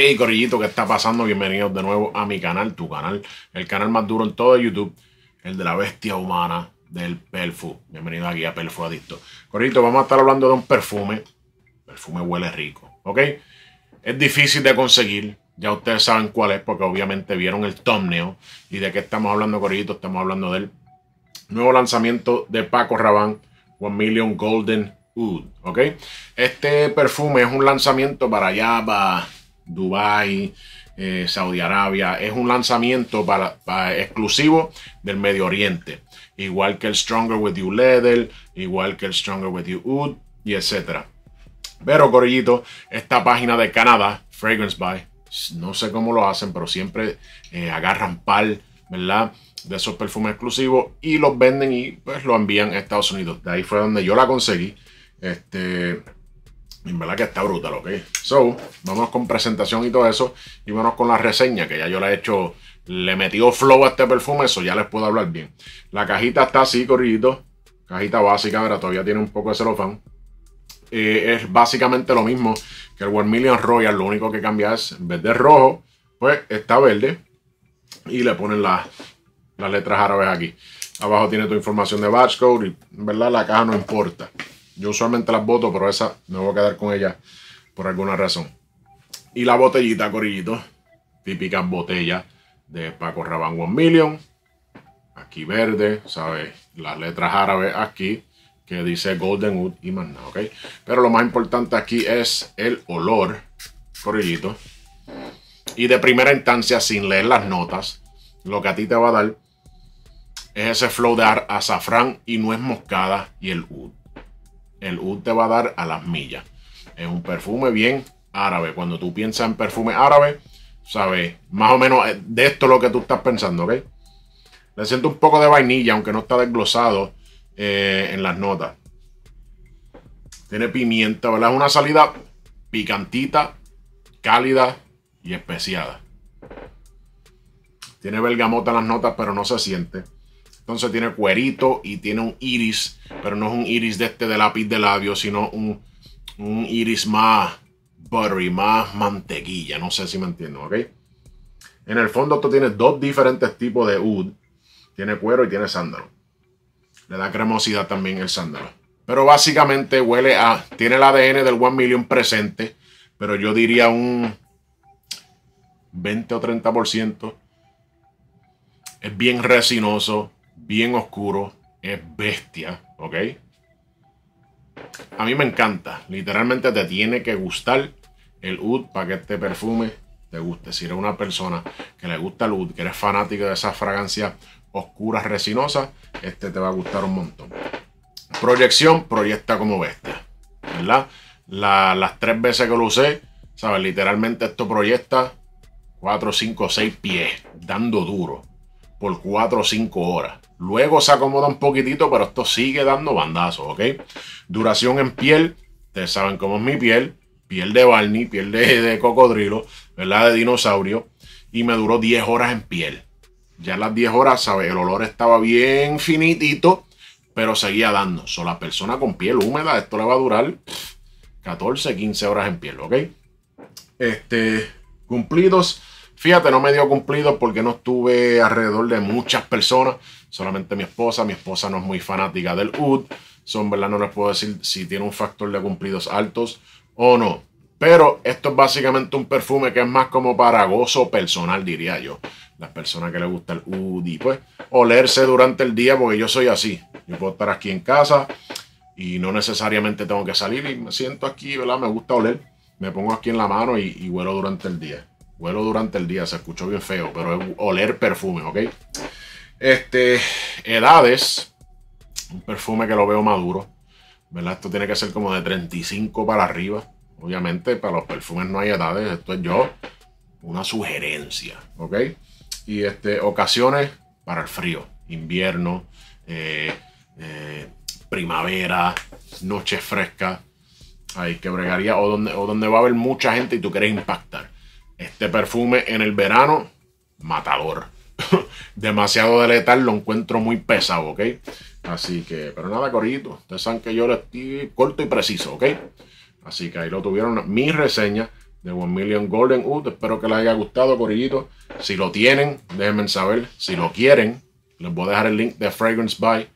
Hey, Corillito, ¿qué está pasando? Bienvenidos de nuevo a mi canal, tu canal, el canal más duro en todo YouTube, el de la bestia humana del Perfu. Bienvenido aquí a Perfu Adicto. Corillito, vamos a estar hablando de un perfume. perfume huele rico, ¿ok? Es difícil de conseguir, ya ustedes saben cuál es, porque obviamente vieron el thumbnail. ¿Y de qué estamos hablando, Corillito? Estamos hablando del nuevo lanzamiento de Paco Rabanne, One Million Golden Oud, ¿ok? Este perfume es un lanzamiento para allá, para Dubai, eh, Saudi Arabia. Es un lanzamiento para, exclusivo del Medio Oriente. Igual que el Stronger With You Leather, igual que el Stronger With You Wood y etc. Pero, Corillito, esta página de Canadá, Fragrance By, no sé cómo lo hacen, pero siempre eh, agarran pal, ¿verdad? De esos perfumes exclusivos y los venden y pues lo envían a Estados Unidos. De ahí fue donde yo la conseguí. Este, en verdad que está brutal, ¿ok? So, vamos con presentación y todo eso. Y vámonos con la reseña, que ya yo la he hecho. Le metido flow a este perfume, eso ya les puedo hablar bien. La cajita está así, corridito. Cajita básica, ¿verdad? Todavía tiene un poco de celofán. Eh, es básicamente lo mismo que el One Royal. Lo único que cambia es, en vez de rojo, pues está verde. Y le ponen las letras árabes aquí. Abajo tiene tu información de batch code. Y en verdad la caja no importa. Yo usualmente las voto, pero esa me voy a quedar con ella por alguna razón. Y la botellita, corillito. Típica botella de Paco Rabanne One Million. Aquí verde, ¿sabes? Las letras árabes aquí que dice Golden Wood y más nada, ¿ok? Pero lo más importante aquí es el olor, corillito. Y de primera instancia, sin leer las notas, lo que a ti te va a dar es ese flow de azafrán y nuez moscada y el wood el U te va a dar a las millas. Es un perfume bien árabe. Cuando tú piensas en perfume árabe, sabes, más o menos eh, de esto es lo que tú estás pensando, ¿ok? Le siento un poco de vainilla, aunque no está desglosado eh, en las notas. Tiene pimienta, ¿verdad? Es una salida picantita, cálida y especiada. Tiene bergamota en las notas, pero no se siente. Entonces tiene cuerito y tiene un iris, pero no es un iris de este de lápiz de labio, sino un, iris más buttery, más mantequilla. No sé si me entiendo, ¿ok? En el fondo esto tiene dos diferentes tipos de wood. Tiene cuero y tiene sándalo. Le da cremosidad también el sándalo. Pero básicamente huele a... Tiene el ADN del One Million presente, pero yo diría un 20 o 30%. Es bien resinoso bien oscuro, es bestia, ¿ok? A mí me encanta, literalmente te tiene que gustar el oud para que este perfume te guste. Si eres una persona que le gusta el oud, que eres fanático de esas fragancias oscuras, resinosas, este te va a gustar un montón. Proyección, proyecta como bestia, ¿verdad? las tres veces que lo usé, ¿sabes? Literalmente esto proyecta 4, 5, 6 pies, dando duro, por 4 o 5 horas. Luego se acomoda un poquitito, pero esto sigue dando bandazos, ¿ok? Duración en piel, ustedes saben cómo es mi piel, piel de Barney, piel de, cocodrilo, ¿verdad? De dinosaurio. Y me duró 10 horas en piel. Ya las 10 horas, ¿sabes? El olor estaba bien finitito, pero seguía dando. Son la persona con piel húmeda, esto le va a durar 14, 15 horas en piel, ¿ok? Este, cumplidos Fíjate, no me dio cumplidos porque no estuve alrededor de muchas personas, solamente mi esposa. Mi esposa no es muy fanática del UD, son verdad no les puedo decir si tiene un factor de cumplidos altos o no. Pero esto es básicamente un perfume que es más como para gozo personal, diría yo. Las personas que les gusta el UD, pues olerse durante el día, porque yo soy así. Yo puedo estar aquí en casa y no necesariamente tengo que salir y me siento aquí, ¿verdad? Me gusta oler. Me pongo aquí en la mano y, y huelo durante el día. Huelo durante el día, se escuchó bien feo, pero es oler perfume, ¿ok? Este, edades, un perfume que lo veo maduro, ¿verdad? Esto tiene que ser como de 35 para arriba. Obviamente, para los perfumes no hay edades, esto es yo, una sugerencia, ¿ok? Y este, ocasiones para el frío, invierno, eh, eh, primavera, noches fresca, ahí que bregaría, o donde, o donde va a haber mucha gente y tú quieres impactar. Este perfume en el verano, matador. Demasiado de letal, lo encuentro muy pesado, ¿ok? Así que, pero nada, Corillito. Ustedes saben que yo lo estoy corto y preciso, ¿ok? Así que ahí lo tuvieron mi reseña de One Million Golden Wood. Espero que les haya gustado, corillito. Si lo tienen, déjenme saber. Si lo quieren, les voy a dejar el link de Fragrance by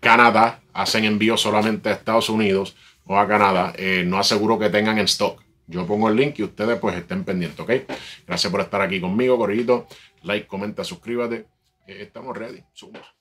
Canadá. Hacen envío solamente a Estados Unidos o a Canadá. Eh, no aseguro que tengan en stock. Yo pongo el link y ustedes pues estén pendientes, ¿ok? Gracias por estar aquí conmigo, Corillito. Like, comenta, suscríbete. Eh, estamos ready. Suma.